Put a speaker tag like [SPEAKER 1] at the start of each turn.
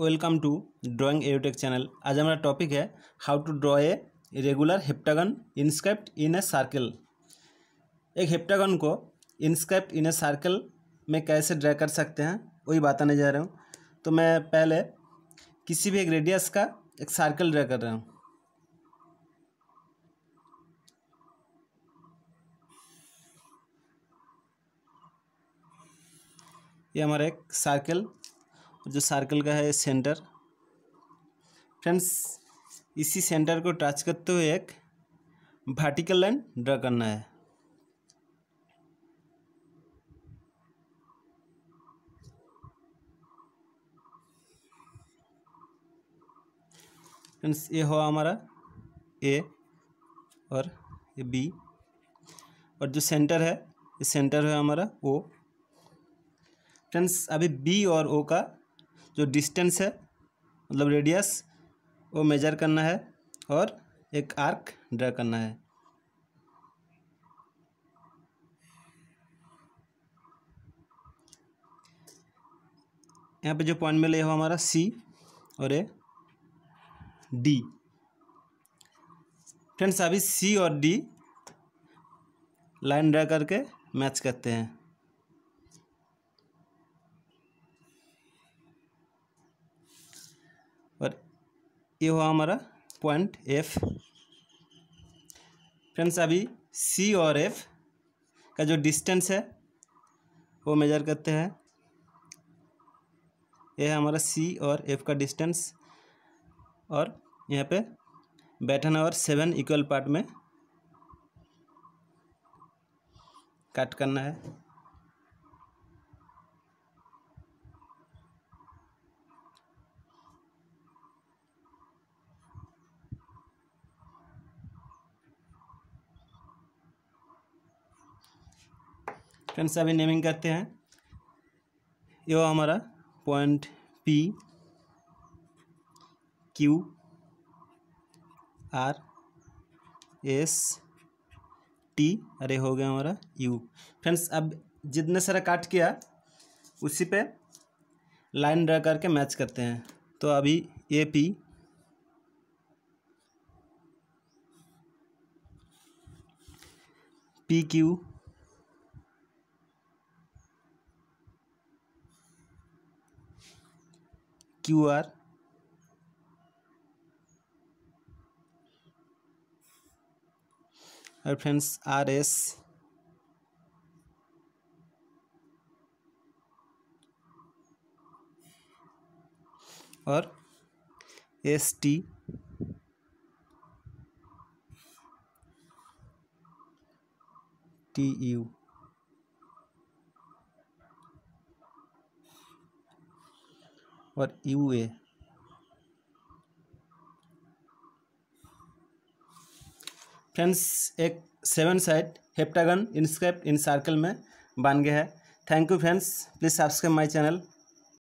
[SPEAKER 1] welcome to drawing edutech channel आज हमारा topic है how to draw a regular heptagon inscribed in a circle एक heptagon को inscribed in a circle में कैसे ड्रा कर सकते हैं वही बताने जा रहा हूँ तो मैं पहले किसी भी एक रेडियस का एक सार्कल ड्रा कर रहा हूँ ये हमारा एक सर्कल और जो सर्कल का है सेंटर फ्रेंड्स इसी सेंटर को टच करते हुए एक वर्टिकल लाइन ड्रा करना है फ्रेंड्स ये हो हमारा ए और ये बी और जो सेंटर है ये सेंटर है हमारा ओ फ्रेंड्स अभी बी और ओ का जो डिस्टेंस है मतलब रेडियस वो मेजर करना है और एक आर्क ड्रा करना है यहाँ पे जो पॉइंट मिले हो हमारा सी और ए डी फ्रेंड्स अभी सी और डी लाइन ड्रा करके मैच करते हैं और ये हुआ हमारा पॉइंट एफ फ्रेंड्स अभी सी और एफ का जो डिस्टेंस है वो मेजर करते हैं ये है हमारा सी और एफ का डिस्टेंस और यहाँ पे बैठन और सेवन इक्वल पार्ट में कट करना है फ्रेंड्स अभी नेमिंग करते हैं ये हमारा point P Q R S T अरे हो गया हमारा यू फ्रेंड्स अब जितने सारा काट किया उसी पे लाइन ड्रा करके मैच करते हैं तो अभी A P P Q Q R और फ्रेंड्स आर एस और एस टी टी यू और यू ए फ्रेंड्स एक seven side heptagon inscribed in circle में बन गया है thank you friends please subscribe my channel